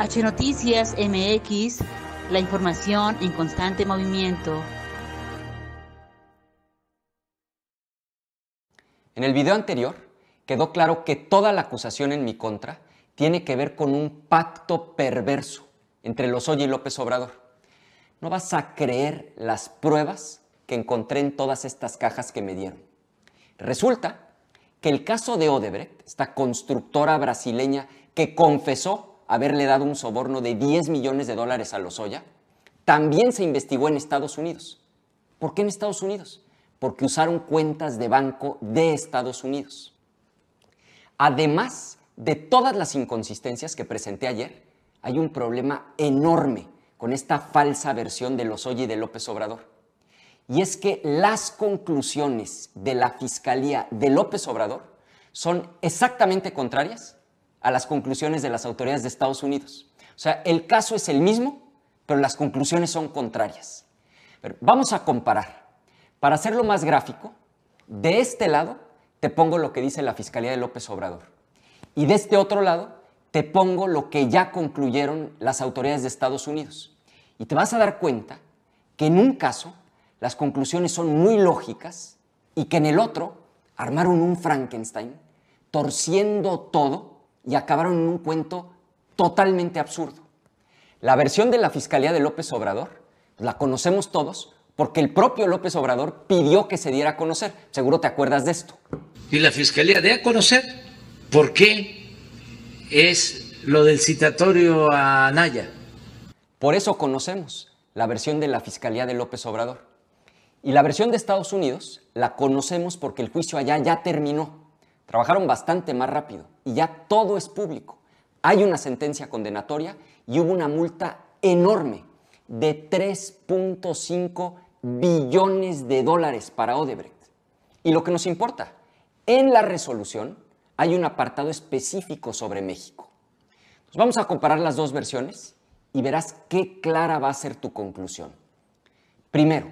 H Noticias MX, la información en constante movimiento. En el video anterior quedó claro que toda la acusación en mi contra tiene que ver con un pacto perverso entre Lozoya y López Obrador. No vas a creer las pruebas que encontré en todas estas cajas que me dieron. Resulta que el caso de Odebrecht, esta constructora brasileña que confesó haberle dado un soborno de 10 millones de dólares a Lozoya, también se investigó en Estados Unidos. ¿Por qué en Estados Unidos? Porque usaron cuentas de banco de Estados Unidos. Además de todas las inconsistencias que presenté ayer, hay un problema enorme con esta falsa versión de Lozoya y de López Obrador. Y es que las conclusiones de la Fiscalía de López Obrador son exactamente contrarias a las conclusiones de las autoridades de Estados Unidos. O sea, el caso es el mismo, pero las conclusiones son contrarias. Pero vamos a comparar. Para hacerlo más gráfico, de este lado te pongo lo que dice la Fiscalía de López Obrador y de este otro lado te pongo lo que ya concluyeron las autoridades de Estados Unidos. Y te vas a dar cuenta que en un caso las conclusiones son muy lógicas y que en el otro armaron un Frankenstein torciendo todo y acabaron en un cuento totalmente absurdo. La versión de la Fiscalía de López Obrador la conocemos todos porque el propio López Obrador pidió que se diera a conocer. Seguro te acuerdas de esto. Y la Fiscalía de a conocer por qué es lo del citatorio a Anaya. Por eso conocemos la versión de la Fiscalía de López Obrador. Y la versión de Estados Unidos la conocemos porque el juicio allá ya terminó. Trabajaron bastante más rápido y ya todo es público. Hay una sentencia condenatoria y hubo una multa enorme de 3.5 billones de dólares para Odebrecht. Y lo que nos importa, en la resolución hay un apartado específico sobre México. vamos a comparar las dos versiones y verás qué clara va a ser tu conclusión. Primero,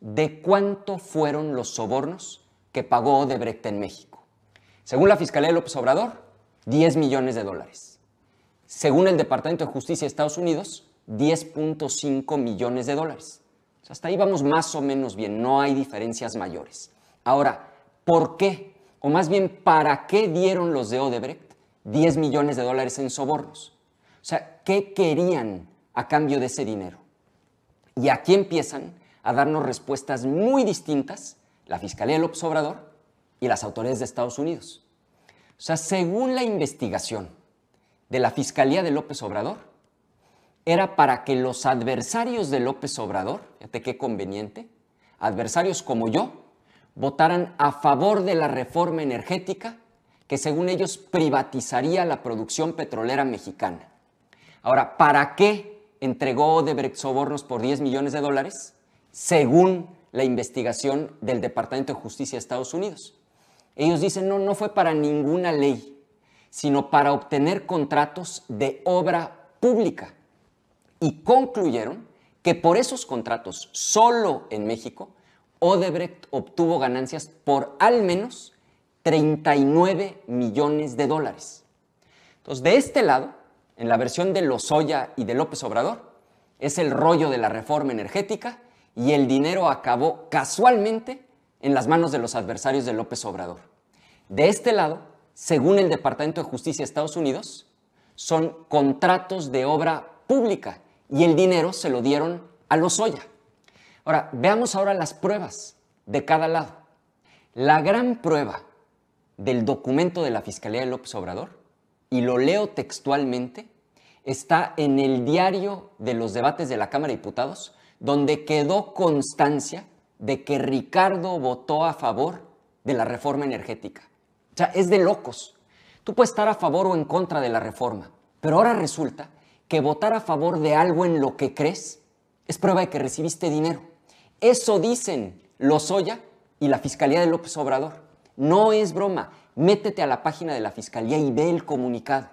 ¿de cuánto fueron los sobornos que pagó Odebrecht en México? Según la Fiscalía de López Obrador, 10 millones de dólares. Según el Departamento de Justicia de Estados Unidos, 10.5 millones de dólares. hasta ahí vamos más o menos bien, no hay diferencias mayores. Ahora, ¿por qué? O más bien, ¿para qué dieron los de Odebrecht 10 millones de dólares en sobornos? O sea, ¿qué querían a cambio de ese dinero? Y aquí empiezan a darnos respuestas muy distintas la Fiscalía López Obrador y las autoridades de Estados Unidos. O sea, según la investigación de la Fiscalía de López Obrador, era para que los adversarios de López Obrador, fíjate qué conveniente, adversarios como yo, votaran a favor de la reforma energética que según ellos privatizaría la producción petrolera mexicana. Ahora, ¿para qué entregó Odebrecht sobornos por 10 millones de dólares? Según la investigación del Departamento de Justicia de Estados Unidos. Ellos dicen, no, no fue para ninguna ley, sino para obtener contratos de obra pública. Y concluyeron que por esos contratos, solo en México, Odebrecht obtuvo ganancias por al menos 39 millones de dólares. Entonces, de este lado, en la versión de Lozoya y de López Obrador, es el rollo de la reforma energética y el dinero acabó casualmente en las manos de los adversarios de López Obrador. De este lado, según el Departamento de Justicia de Estados Unidos, son contratos de obra pública y el dinero se lo dieron a los Oya. Ahora, veamos ahora las pruebas de cada lado. La gran prueba del documento de la Fiscalía de López Obrador, y lo leo textualmente, está en el diario de los debates de la Cámara de Diputados, donde quedó constancia de que Ricardo votó a favor de la reforma energética. O sea, es de locos. Tú puedes estar a favor o en contra de la reforma, pero ahora resulta que votar a favor de algo en lo que crees es prueba de que recibiste dinero. Eso dicen los Lozoya y la Fiscalía de López Obrador. No es broma. Métete a la página de la Fiscalía y ve el comunicado.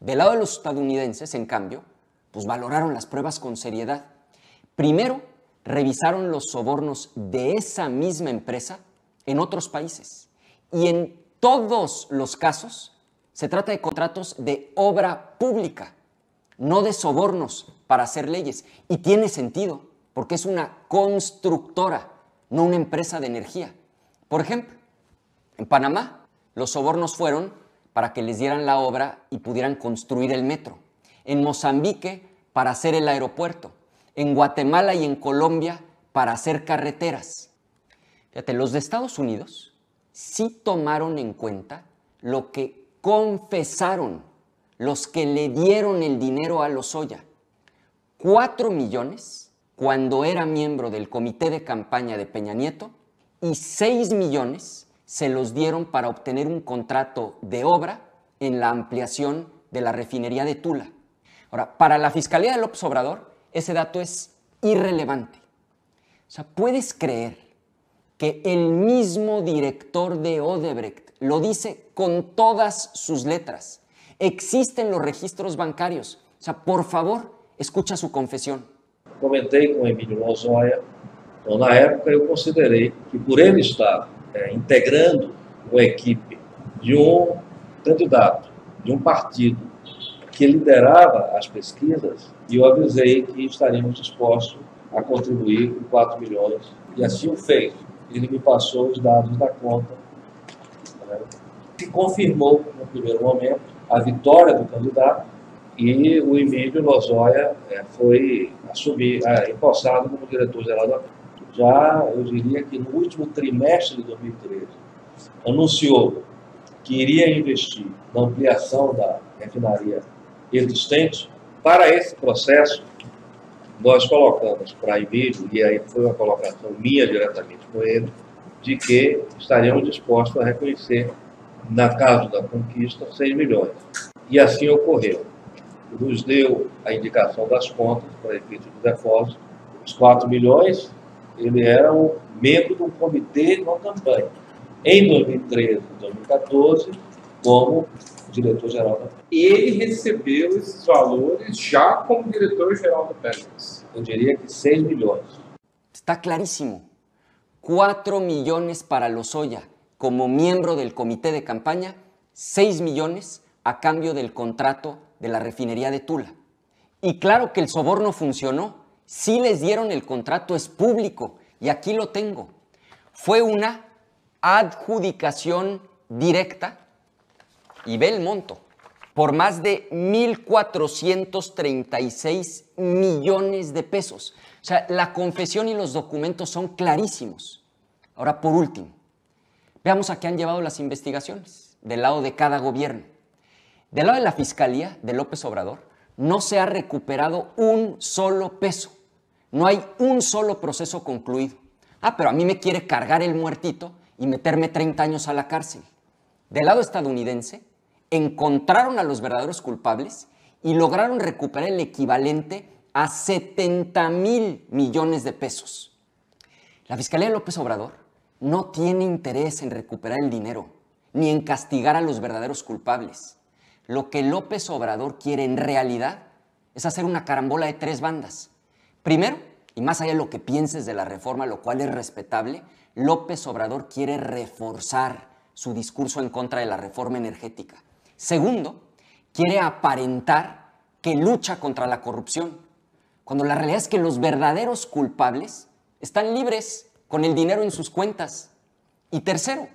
Del lado de los estadounidenses, en cambio, pues valoraron las pruebas con seriedad. Primero, revisaron los sobornos de esa misma empresa en otros países. Y en todos los casos se trata de contratos de obra pública, no de sobornos para hacer leyes. Y tiene sentido, porque es una constructora, no una empresa de energía. Por ejemplo, en Panamá los sobornos fueron para que les dieran la obra y pudieran construir el metro. En Mozambique para hacer el aeropuerto en Guatemala y en Colombia para hacer carreteras. Fíjate, los de Estados Unidos sí tomaron en cuenta lo que confesaron los que le dieron el dinero a Lozoya. Cuatro millones cuando era miembro del comité de campaña de Peña Nieto y seis millones se los dieron para obtener un contrato de obra en la ampliación de la refinería de Tula. Ahora, para la Fiscalía de López Obrador, ese dato es irrelevante. O sea, puedes creer que el mismo director de Odebrecht lo dice con todas sus letras. Existen los registros bancarios. O sea, por favor, escucha su confesión. Comenté con Emilio Lozoya. En la época, yo consideré que por él estar integrando un equipe de un um candidato, de un um partido que liderava as pesquisas, e eu avisei que estaríamos dispostos a contribuir com 4 milhões, e assim o fez. Ele me passou os dados da conta, né? confirmou no primeiro momento a vitória do candidato, e o Emílio Lozoya é, foi assumir, é, empossado como diretor-geral da já, eu diria que no último trimestre de 2013, anunciou que iria investir na ampliação da refinaria existentes. Para esse processo, nós colocamos para Emílio, e aí foi uma colocação minha diretamente com ele, de que estariam dispostos a reconhecer, na caso da conquista, 6 milhões. E assim ocorreu. Nos deu a indicação das contas para efeito de depósito, os 4 milhões, ele era um membro do comitê de uma campanha. Em 2013 e 2014, como director general da e Ele recebeu esses valores ya como director general de Pemex. Eu diria que 6 millones. Está clarísimo. 4 millones para Lozoya como miembro del comité de campaña, 6 millones a cambio del contrato de la refinería de Tula. Y claro que el soborno funcionó, sí les dieron el contrato, es público, y aquí lo tengo. Fue una adjudicación directa y ve el monto, por más de 1.436 millones de pesos. O sea, la confesión y los documentos son clarísimos. Ahora, por último, veamos a qué han llevado las investigaciones del lado de cada gobierno. Del lado de la Fiscalía de López Obrador, no se ha recuperado un solo peso. No hay un solo proceso concluido. Ah, pero a mí me quiere cargar el muertito y meterme 30 años a la cárcel. Del lado estadounidense, encontraron a los verdaderos culpables y lograron recuperar el equivalente a 70 mil millones de pesos. La Fiscalía López Obrador no tiene interés en recuperar el dinero ni en castigar a los verdaderos culpables. Lo que López Obrador quiere en realidad es hacer una carambola de tres bandas. Primero, y más allá de lo que pienses de la reforma, lo cual es respetable, López Obrador quiere reforzar su discurso en contra de la reforma energética. Segundo, quiere aparentar que lucha contra la corrupción, cuando la realidad es que los verdaderos culpables están libres con el dinero en sus cuentas. Y tercero,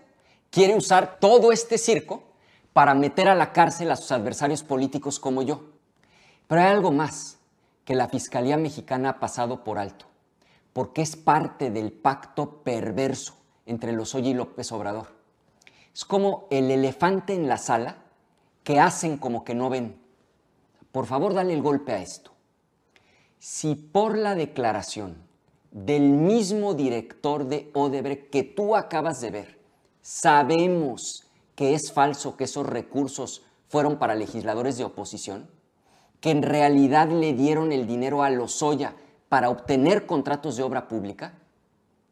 quiere usar todo este circo para meter a la cárcel a sus adversarios políticos como yo. Pero hay algo más que la Fiscalía Mexicana ha pasado por alto, porque es parte del pacto perverso entre Lozoya y López Obrador. Es como el elefante en la sala que hacen como que no ven. Por favor, dale el golpe a esto. Si por la declaración del mismo director de Odebrecht que tú acabas de ver, sabemos que es falso que esos recursos fueron para legisladores de oposición, que en realidad le dieron el dinero a Lozoya para obtener contratos de obra pública,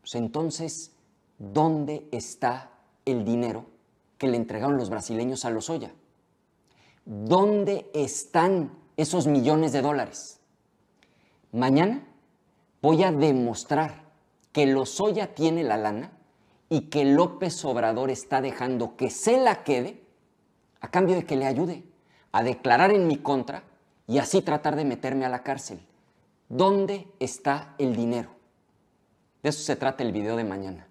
pues entonces, ¿dónde está el dinero que le entregaron los brasileños a Lozoya? ¿Dónde están esos millones de dólares? Mañana voy a demostrar que Lozoya tiene la lana y que López Obrador está dejando que se la quede a cambio de que le ayude a declarar en mi contra y así tratar de meterme a la cárcel. ¿Dónde está el dinero? De eso se trata el video de mañana.